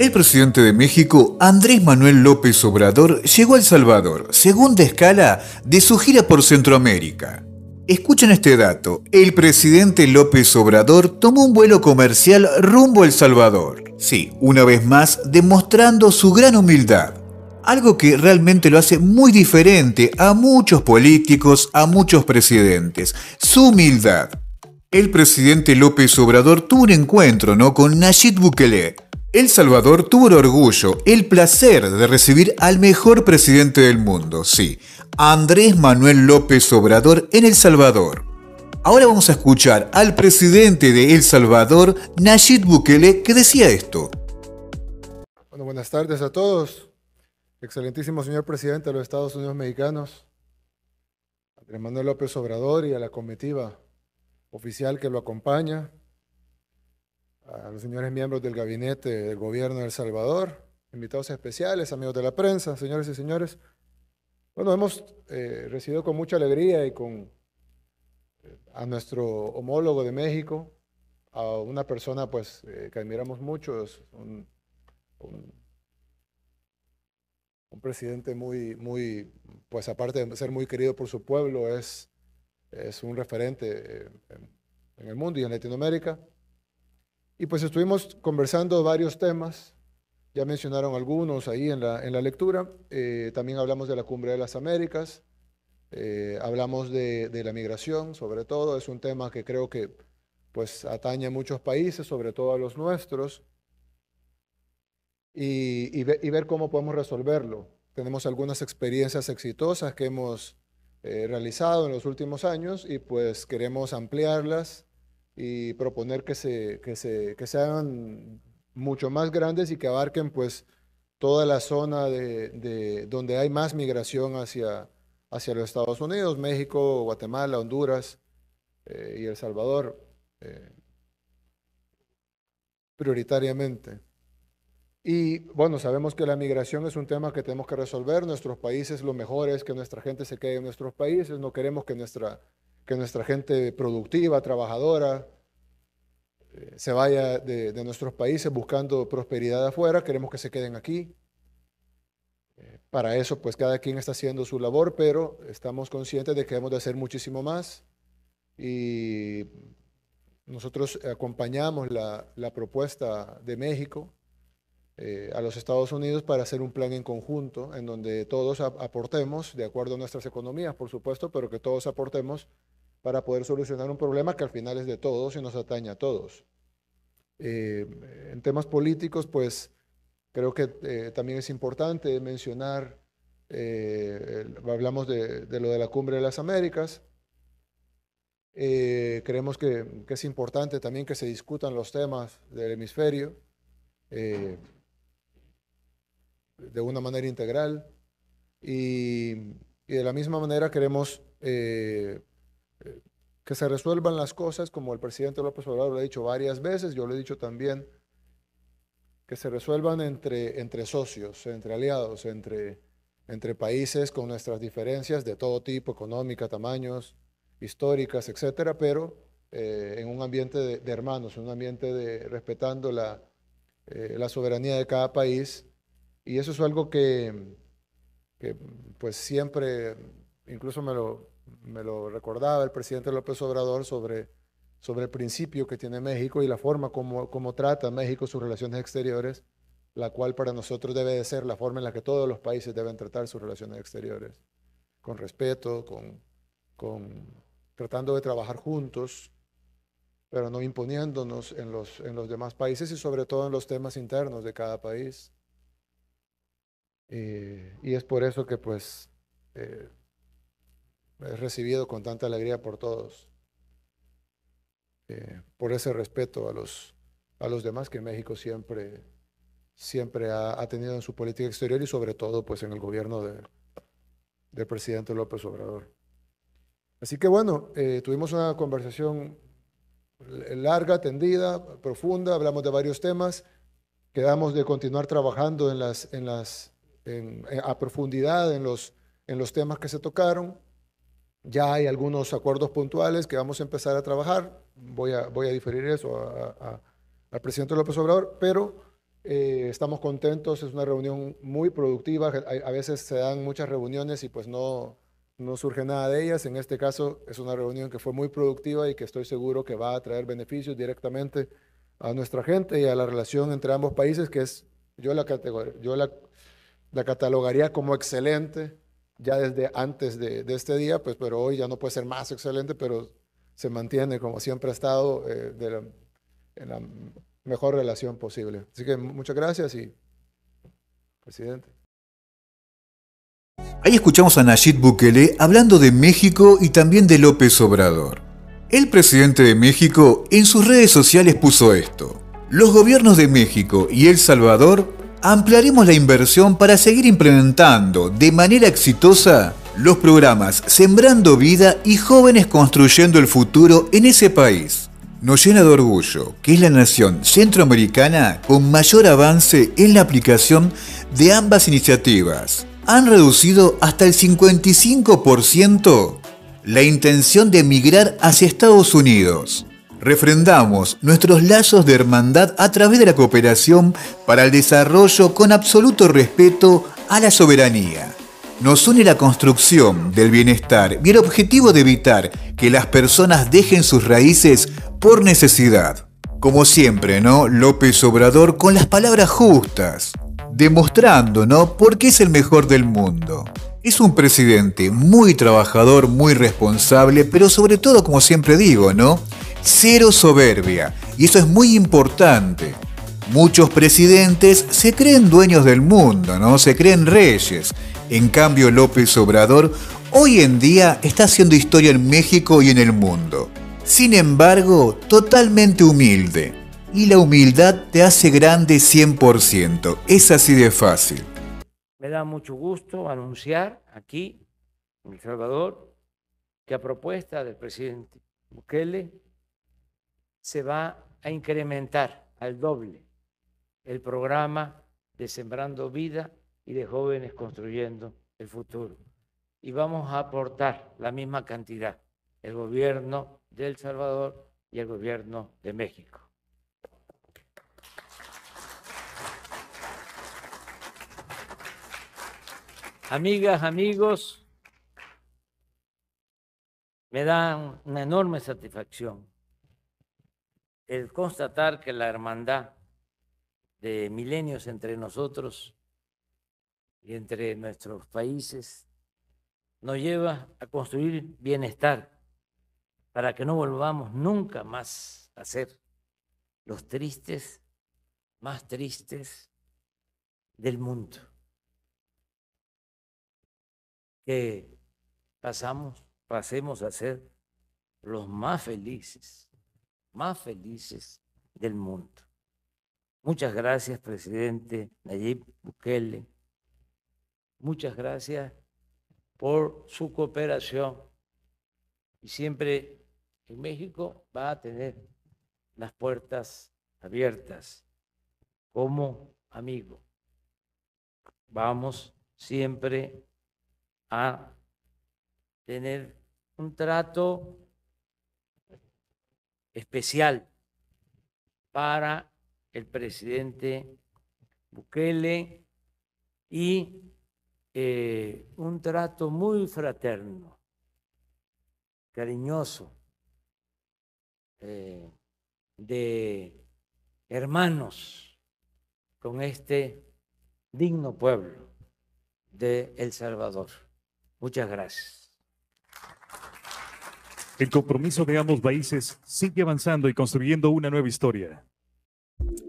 El presidente de México, Andrés Manuel López Obrador, llegó a El Salvador, segunda escala de su gira por Centroamérica. Escuchen este dato. El presidente López Obrador tomó un vuelo comercial rumbo a El Salvador. Sí, una vez más, demostrando su gran humildad. Algo que realmente lo hace muy diferente a muchos políticos, a muchos presidentes. Su humildad. El presidente López Obrador tuvo un encuentro ¿no? con Nayib Bukele, el Salvador tuvo el orgullo, el placer de recibir al mejor presidente del mundo, sí, Andrés Manuel López Obrador en El Salvador. Ahora vamos a escuchar al presidente de El Salvador, Nayib Bukele, que decía esto. Bueno, buenas tardes a todos. Excelentísimo señor presidente de los Estados Unidos mexicanos, Andrés Manuel López Obrador y a la comitiva oficial que lo acompaña, a los señores miembros del gabinete del gobierno de El Salvador, invitados especiales, amigos de la prensa, señores y señores. Bueno, hemos eh, recibido con mucha alegría y con eh, a nuestro homólogo de México, a una persona pues eh, que admiramos mucho, es un, un, presidente muy, muy, pues aparte de ser muy querido por su pueblo, es, es un referente en el mundo y en Latinoamérica. Y pues estuvimos conversando varios temas, ya mencionaron algunos ahí en la, lectura, eh, también hablamos de la cumbre de las Américas, eh, hablamos de, la migración, sobre todo, es un tema que creo que pues atañe a muchos países, sobre todo a los nuestros, y, ver cómo podemos resolverlo. Tenemos algunas experiencias exitosas que hemos eh, realizado en los últimos años y pues queremos ampliarlas y proponer que se, se, que hagan mucho más grandes y que abarquen pues toda la zona de, donde hay más migración hacia, hacia los Estados Unidos, México, Guatemala, Honduras eh, y El Salvador, eh, prioritariamente. Y bueno, sabemos que la migración es un tema que tenemos que resolver. Nuestros países, lo mejor es que nuestra gente se quede en nuestros países. No queremos que nuestra que nuestra gente productiva, trabajadora, eh, se vaya de, nuestros países buscando prosperidad afuera, queremos que se queden aquí. Eh, para eso, pues cada quien está haciendo su labor, pero estamos conscientes de que hemos de hacer muchísimo más y nosotros acompañamos la, propuesta de México eh, a los Estados Unidos para hacer un plan en conjunto en donde todos aportemos, de acuerdo a nuestras economías, por supuesto, pero que todos aportemos para poder solucionar un problema que al final es de todos y nos atañe a todos. Eh, en temas políticos, pues creo que eh, también es importante mencionar, eh, hablamos de, lo de la cumbre de las Américas, creemos que, es importante también que se discutan los temas del hemisferio de una manera integral y, y, de la misma manera queremos que se resuelvan las cosas, como el presidente López Obrador lo ha dicho varias veces, yo lo he dicho también, que se resuelvan entre, entre socios, entre aliados, entre, entre países con nuestras diferencias de todo tipo, económica, tamaños, históricas, etcétera, pero eh, en un ambiente de, hermanos, en un ambiente de respetando la, eh, la soberanía de cada país. Y eso es algo que, que pues siempre, incluso me lo, me lo recordaba el presidente López Obrador sobre, sobre el principio que tiene México y la forma como, trata México sus relaciones exteriores, la cual para nosotros debe de ser la forma en la que todos los países deben tratar sus relaciones exteriores, con respeto, con, tratando de trabajar juntos, pero no imponiéndonos en los, en los demás países y sobre todo en los temas internos de cada país. Eh, y es por eso que pues eh, es recibido con tanta alegría por todos, eh, por ese respeto a los, a los demás que México siempre, siempre ha, tenido en su política exterior y sobre todo pues en el gobierno de, del presidente López Obrador. Así que bueno, eh, tuvimos una conversación larga, tendida, profunda, hablamos de varios temas, quedamos de continuar trabajando en las, en las, a profundidad en los, en los temas que se tocaron. Ya hay algunos acuerdos puntuales que vamos a empezar a trabajar. Voy a, voy a diferir eso al presidente López Obrador, pero eh, estamos contentos. Es una reunión muy productiva. A, veces se dan muchas reuniones y pues no, no surge nada de ellas. En este caso es una reunión que fue muy productiva y que estoy seguro que va a traer beneficios directamente a nuestra gente y a la relación entre ambos países, que es, yo la, yo la, la catalogaría como excelente ya desde antes de, este día, pues, pero hoy ya no puede ser más excelente, pero se mantiene como siempre ha estado eh, en la mejor relación posible. Así que muchas gracias y presidente. Ahí escuchamos a Nayib Bukele hablando de México y también de López Obrador. El presidente de México en sus redes sociales puso esto. Los gobiernos de México y El Salvador ampliaremos la inversión para seguir implementando de manera exitosa los programas Sembrando Vida y Jóvenes Construyendo el Futuro en ese país. Nos llena de orgullo que es la nación centroamericana con mayor avance en la aplicación de ambas iniciativas. Han reducido hasta el 55% la intención de emigrar hacia Estados Unidos refrendamos nuestros lazos de hermandad a través de la cooperación para el desarrollo con absoluto respeto a la soberanía. Nos une la construcción del bienestar y el objetivo de evitar que las personas dejen sus raíces por necesidad. Como siempre, ¿no? López Obrador con las palabras justas, demostrando, ¿no? Por qué es el mejor del mundo. Es un presidente muy trabajador, muy responsable, pero sobre todo, como siempre digo, ¿no? cero soberbia, y eso es muy importante. Muchos presidentes se creen dueños del mundo, ¿no? Se creen reyes. En cambio, López Obrador hoy en día está haciendo historia en México y en el mundo. Sin embargo, totalmente humilde. Y la humildad te hace grande 100%. Es así de fácil. Me da mucho gusto anunciar aquí, en El Salvador, que a propuesta del presidente Bukele se va a incrementar al doble el programa de Sembrando Vida y de Jóvenes Construyendo el Futuro. Y vamos a aportar la misma cantidad, el gobierno de El Salvador y el gobierno de México. Amigas, amigos, me dan una enorme satisfacción el constatar que la hermandad de milenios entre nosotros y entre nuestros países nos lleva a construir bienestar para que no volvamos nunca más a ser los tristes más tristes del mundo que pasamos pasemos a ser los más felices más felices del mundo. Muchas gracias, presidente Nayib Bukele. Muchas gracias por su cooperación. Y siempre en México va a tener las puertas abiertas como amigo. Vamos siempre a tener un trato especial para el presidente Bukele y eh, un trato muy fraterno, cariñoso, eh, de hermanos con este digno pueblo de El Salvador. Muchas gracias. El compromiso de ambos países sigue avanzando y construyendo una nueva historia.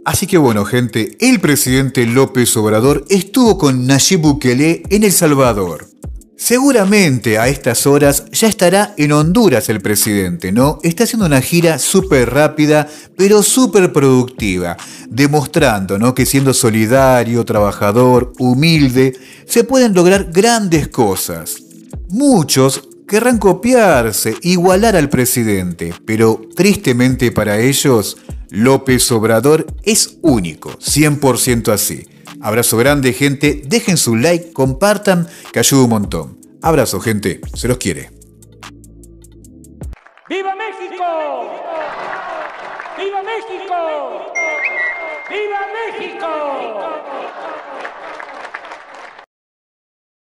Así que bueno, gente, el presidente López Obrador estuvo con Nayib Bukele en El Salvador. Seguramente a estas horas ya estará en Honduras el presidente, ¿no? Está haciendo una gira súper rápida, pero súper productiva, demostrando, ¿no? Que siendo solidario, trabajador, humilde, se pueden lograr grandes cosas. Muchos querrán copiarse, igualar al presidente, pero tristemente para ellos, López Obrador es único, 100% así. Abrazo grande, gente. Dejen su like, compartan, que ayuda un montón. Abrazo, gente. Se los quiere. ¡Viva México! ¡Viva México! ¡Viva México! México!